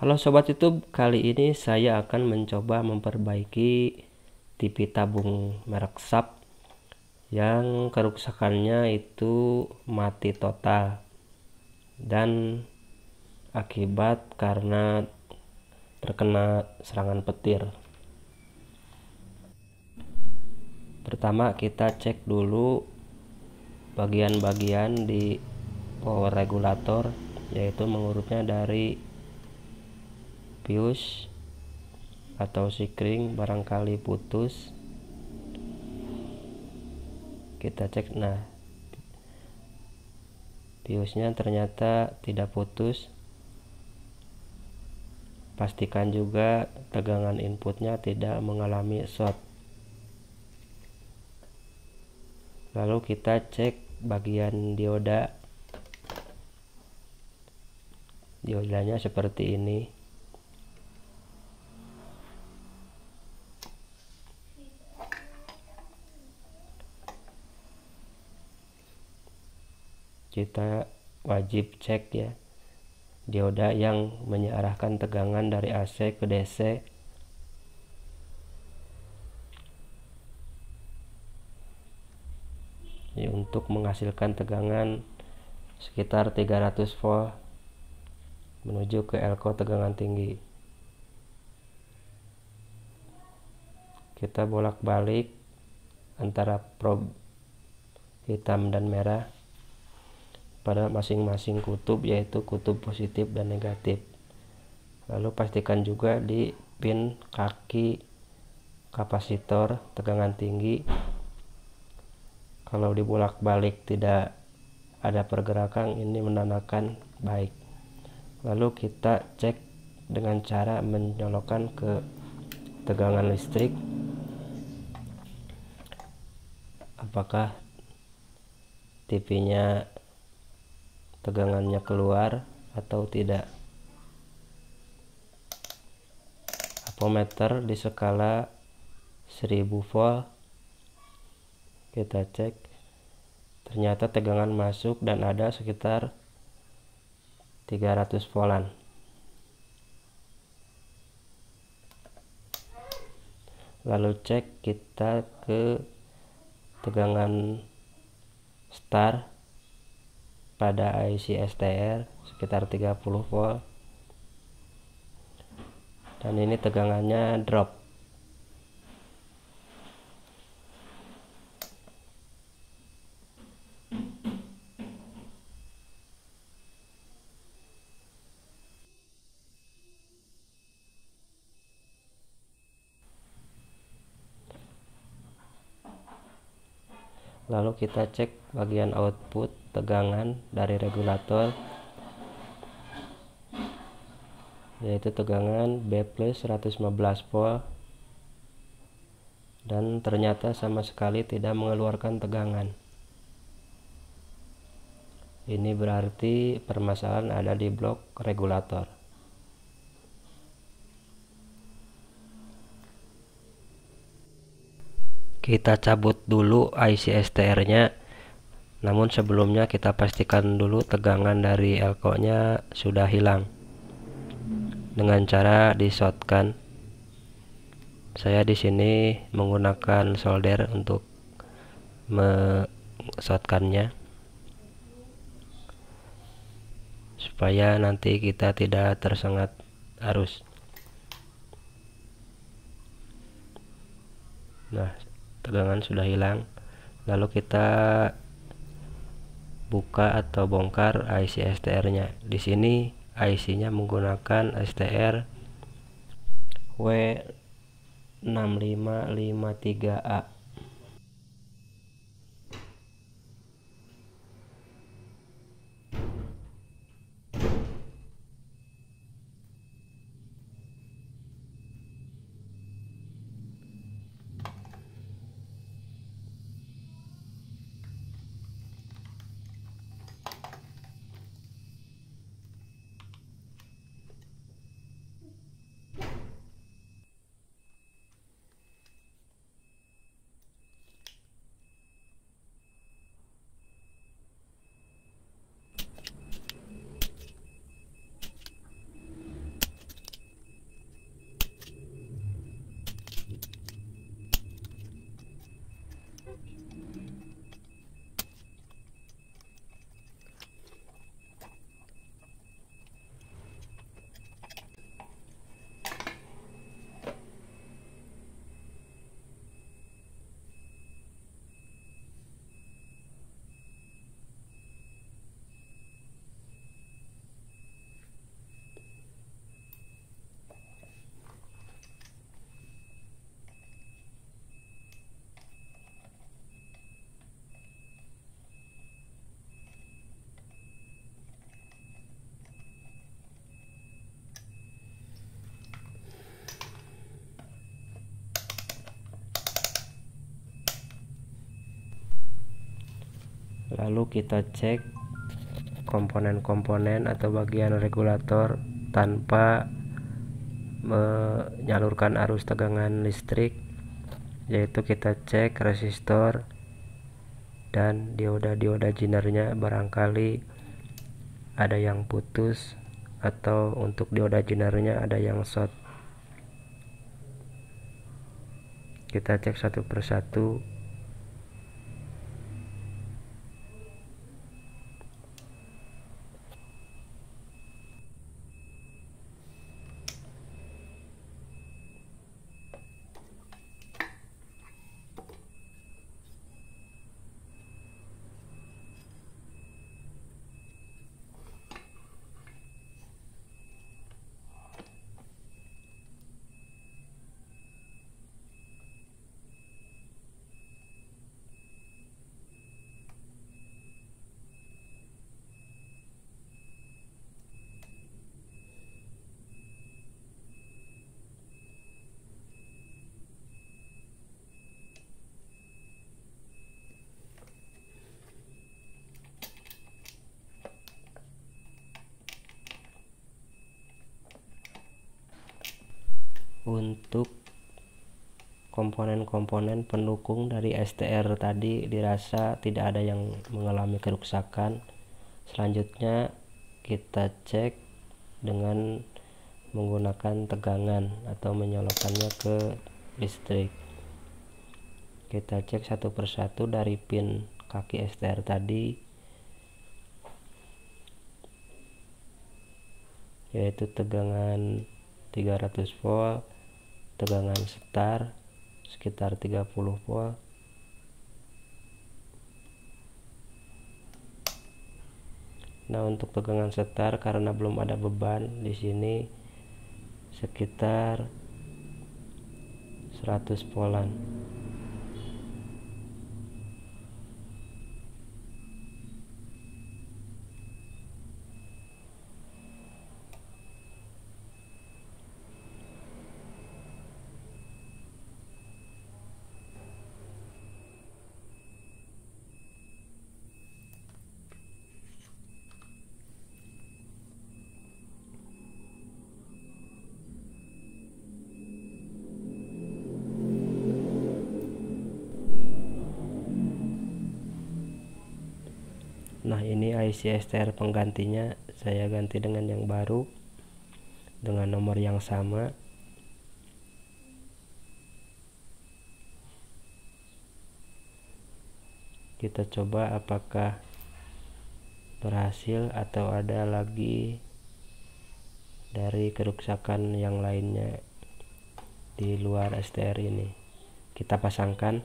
Halo sobat YouTube, kali ini saya akan mencoba memperbaiki TV tabung merek Sub yang kerusakannya itu mati total dan akibat karena terkena serangan petir. Pertama kita cek dulu bagian-bagian di power regulator yaitu mengurutnya dari pius atau kering barangkali putus kita cek nah piusnya ternyata tidak putus pastikan juga tegangan inputnya tidak mengalami short lalu kita cek bagian dioda diodanya seperti ini kita wajib cek ya dioda yang menyearahkan tegangan dari AC ke DC ya, untuk menghasilkan tegangan sekitar 300 volt menuju ke elko tegangan tinggi kita bolak-balik antara probe hitam dan merah pada masing-masing kutub yaitu kutub positif dan negatif lalu pastikan juga di pin kaki kapasitor tegangan tinggi kalau dibolak-balik tidak ada pergerakan ini menandakan baik lalu kita cek dengan cara menyolokkan ke tegangan listrik apakah TV-nya tegangannya keluar atau tidak apometer di skala 1000 volt kita cek ternyata tegangan masuk dan ada sekitar 300 volan lalu cek kita ke tegangan start pada IC STR sekitar 30 volt dan ini tegangannya drop lalu kita cek bagian output tegangan dari regulator yaitu tegangan B plus 115 volt dan ternyata sama sekali tidak mengeluarkan tegangan ini berarti permasalahan ada di blok regulator kita cabut dulu IC STR nya namun sebelumnya kita pastikan dulu tegangan dari elko-nya sudah hilang dengan cara disotkan saya di sini menggunakan solder untuk mesotkannya supaya nanti kita tidak tersengat arus nah tegangan sudah hilang lalu kita buka atau bongkar IC STR-nya. Di sini IC-nya menggunakan STR W6553A. lalu kita cek komponen-komponen atau bagian regulator tanpa menyalurkan arus tegangan listrik yaitu kita cek resistor dan dioda-dioda jinarnya barangkali ada yang putus atau untuk dioda jinarnya ada yang short kita cek satu persatu untuk komponen-komponen pendukung dari STR tadi dirasa tidak ada yang mengalami kerusakan selanjutnya kita cek dengan menggunakan tegangan atau menyolokannya ke listrik kita cek satu persatu dari pin kaki STR tadi yaitu tegangan 300 volt tegangan setar sekitar 30 volt Nah, untuk tegangan setar karena belum ada beban di sini sekitar 100 volt. nah ini IC STR penggantinya saya ganti dengan yang baru dengan nomor yang sama kita coba apakah berhasil atau ada lagi dari kerusakan yang lainnya di luar STR ini kita pasangkan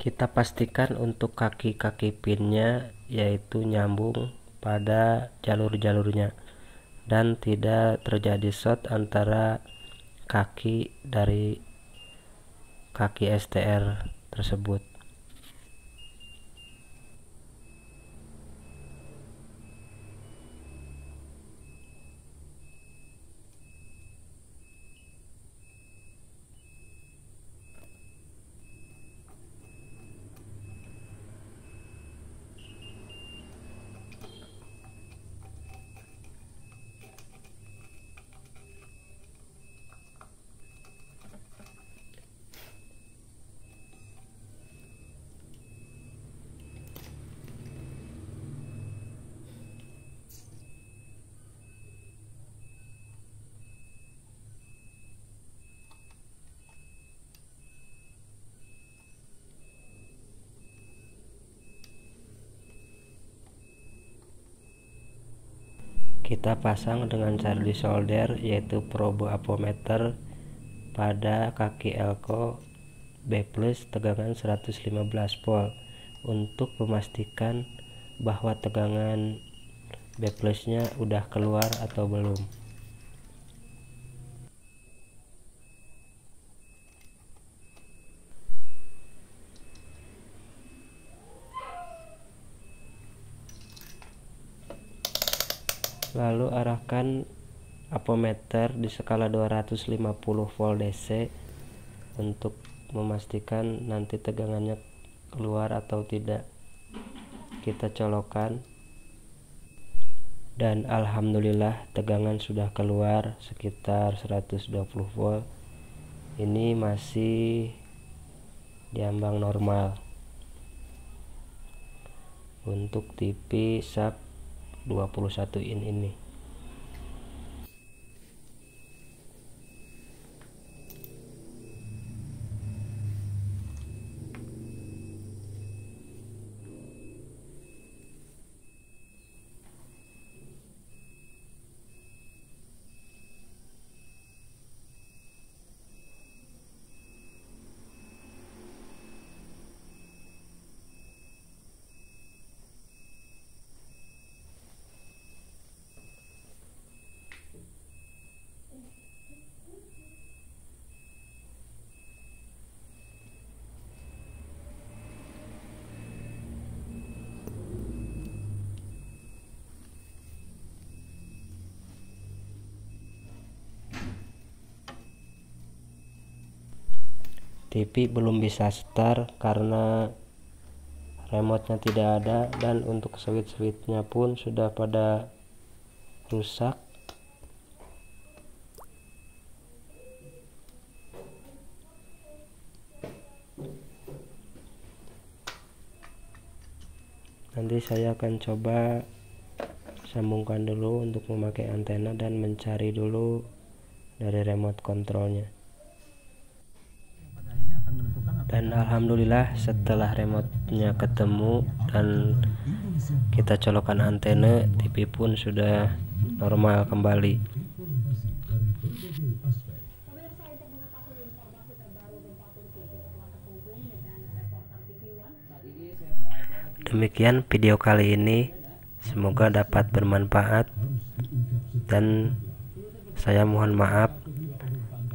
kita pastikan untuk kaki-kaki pinnya yaitu nyambung pada jalur-jalurnya dan tidak terjadi short antara kaki dari kaki STR tersebut kita pasang dengan Charlie solder yaitu probe apometer pada kaki elko B+ plus tegangan 115 volt untuk memastikan bahwa tegangan b plusnya udah keluar atau belum. lalu arahkan apometer di skala 250 volt DC untuk memastikan nanti tegangannya keluar atau tidak kita colokan dan alhamdulillah tegangan sudah keluar sekitar 120 volt ini masih di ambang normal untuk TV sub 21 in ini TV belum bisa start karena remote-nya tidak ada dan untuk switch-switchnya pun sudah pada rusak nanti saya akan coba sambungkan dulu untuk memakai antena dan mencari dulu dari remote kontrolnya dan alhamdulillah setelah remote-nya ketemu dan kita colokan antena TV pun sudah normal kembali demikian video kali ini semoga dapat bermanfaat dan saya mohon maaf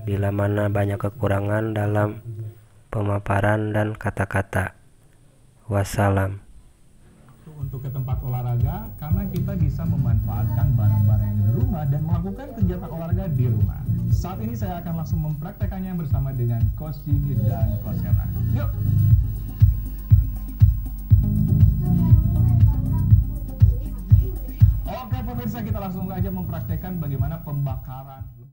bila mana banyak kekurangan dalam pemaparan dan kata-kata. Wassalam. Untuk ke tempat olahraga, karena kita bisa memanfaatkan barang-barang yang di rumah dan melakukan kegiatan olahraga di rumah. Saat ini saya akan langsung mempraktekannya bersama dengan Coach Jimmy dan Coach Emma. Yuk! Oke pemirsa, kita langsung aja mempraktekkan bagaimana pembakaran.